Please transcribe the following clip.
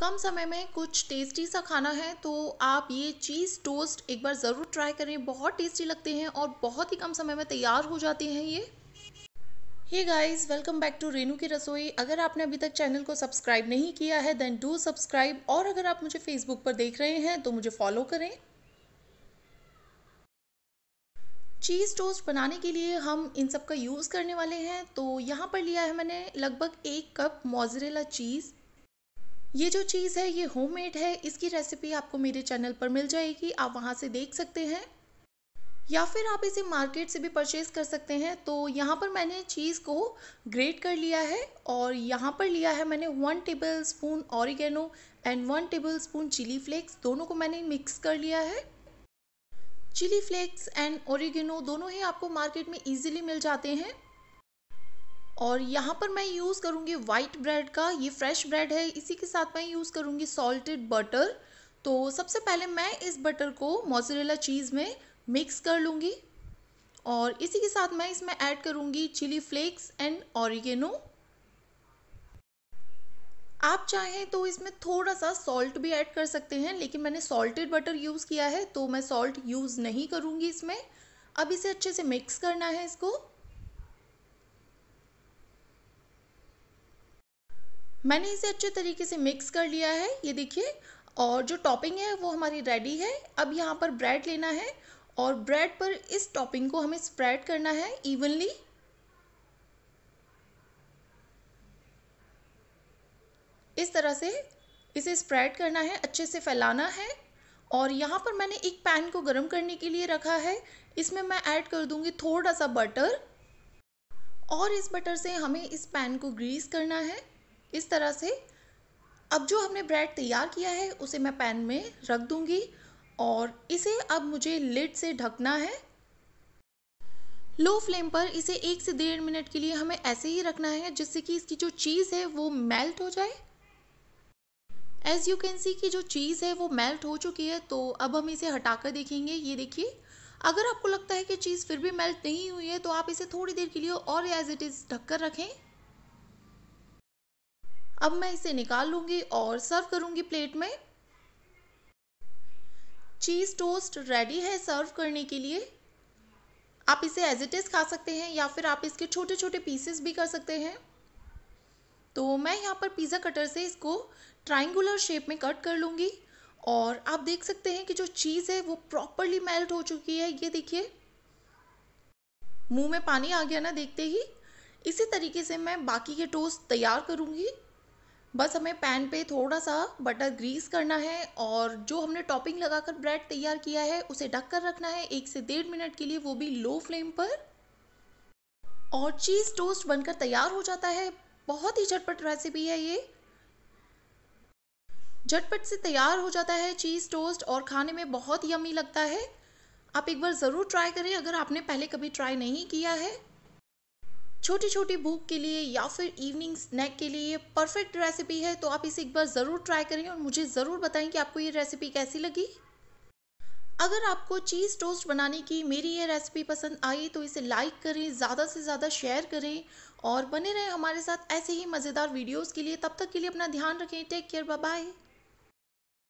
कम समय में कुछ टेस्टी सा खाना है तो आप ये चीज़ टोस्ट एक बार ज़रूर ट्राई करें बहुत टेस्टी लगते हैं और बहुत ही कम समय में तैयार हो जाते हैं ये hey guys welcome back to Renu की रसोई अगर आपने अभी तक चैनल को सब्सक्राइब नहीं किया है देन डू सब्सक्राइब और अगर आप मुझे फेसबुक पर देख रहे हैं तो मुझे फॉलो करें चीज़ टोस्ट बनाने के लिए हम इन सब का यूज़ करने वाले हैं तो यहाँ पर लिया है मैंने लगभग एक कप मोजरेला चीज़ ये जो चीज़ है ये होममेड है इसकी रेसिपी आपको मेरे चैनल पर मिल जाएगी आप वहाँ से देख सकते हैं या फिर आप इसे मार्केट से भी परचेज़ कर सकते हैं तो यहाँ पर मैंने चीज़ को ग्रेट कर लिया है और यहाँ पर लिया है मैंने one tablespoon oregano and one tablespoon chili flakes दोनों को मैंने मिक्स कर लिया है चिली फ्लेक्स एंड ओरिगेनो दोनों ही आपको मार्केट में ईजिली मिल जाते हैं और यहाँ पर मैं यूज़ करूँगी वाइट ब्रेड का ये फ्रेश ब्रेड है इसी के साथ मैं यूज़ करूँगी सॉल्टेड बटर तो सबसे पहले मैं इस बटर को मोजरेला चीज़ में मिक्स कर लूँगी और इसी के साथ मैं इसमें ऐड करूँगी चिली फ्लेक्स एंड ऑरिगेनो आप चाहें तो इसमें थोड़ा सा सॉल्ट भी ऐड कर सकते हैं लेकिन मैंने सॉल्टेड बटर यूज़ किया है तो मैं सॉल्ट यूज़ नहीं करूँगी इसमें अब इसे अच्छे से मिक्स करना है इसको मैंने इसे अच्छे तरीके से मिक्स कर लिया है ये देखिए और जो टॉपिंग है वो हमारी रेडी है अब यहाँ पर ब्रेड लेना है और ब्रेड पर इस टॉपिंग को हमें स्प्रेड करना है इवनली इस तरह से इसे स्प्रेड करना है अच्छे से फैलाना है और यहाँ पर मैंने एक पैन को गर्म करने के लिए रखा है इसमें मैं ऐड कर दूँगी थोड़ा सा बटर और इस बटर से हमें इस पैन को ग्रीस करना है इस तरह से अब जो हमने ब्रेड तैयार किया है उसे मैं पैन में रख दूंगी और इसे अब मुझे लिड से ढकना है लो फ्लेम पर इसे एक से डेढ़ मिनट के लिए हमें ऐसे ही रखना है जिससे कि इसकी जो चीज़ है वो मेल्ट हो जाए एज यू कैन सी कि जो चीज़ है वो मेल्ट हो चुकी है तो अब हम इसे हटा कर देखेंगे ये देखिए अगर आपको लगता है कि चीज़ फिर भी मेल्ट नहीं हुई है तो आप इसे थोड़ी देर के लिए और एज इट इज़ ढककर रखें अब मैं इसे निकाल लूँगी और सर्व करूँगी प्लेट में चीज़ टोस्ट रेडी है सर्व करने के लिए आप इसे एज इट इज़ खा सकते हैं या फिर आप इसके छोटे छोटे पीसेस भी कर सकते हैं तो मैं यहाँ पर पिज़्ज़ा कटर से इसको ट्राइंगुलर शेप में कट कर लूँगी और आप देख सकते हैं कि जो चीज़ है वो प्रॉपरली मेल्ट हो चुकी है ये देखिए मुंह में पानी आ गया ना देखते ही इसी तरीके से मैं बाकी के टोस्ट तैयार करूँगी बस हमें पैन पे थोड़ा सा बटर ग्रीस करना है और जो हमने टॉपिंग लगाकर ब्रेड तैयार किया है उसे ढक कर रखना है एक से डेढ़ मिनट के लिए वो भी लो फ्लेम पर और चीज़ टोस्ट बनकर तैयार हो जाता है बहुत ही झटपट रेसिपी है ये झटपट से तैयार हो जाता है चीज़ टोस्ट और खाने में बहुत यमी लगता है आप एक बार ज़रूर ट्राई करें अगर आपने पहले कभी ट्राई नहीं किया है छोटी छोटी भूख के लिए या फिर इवनिंग स्नैक के लिए ये परफेक्ट रेसिपी है तो आप इसे एक बार ज़रूर ट्राई करें और मुझे ज़रूर बताएं कि आपको ये रेसिपी कैसी लगी अगर आपको चीज़ टोस्ट बनाने की मेरी ये रेसिपी पसंद आई तो इसे लाइक करें ज़्यादा से ज़्यादा शेयर करें और बने रहें हमारे साथ ऐसे ही मज़ेदार वीडियोस के लिए तब तक के लिए अपना ध्यान रखें टेक केयर बाय बाय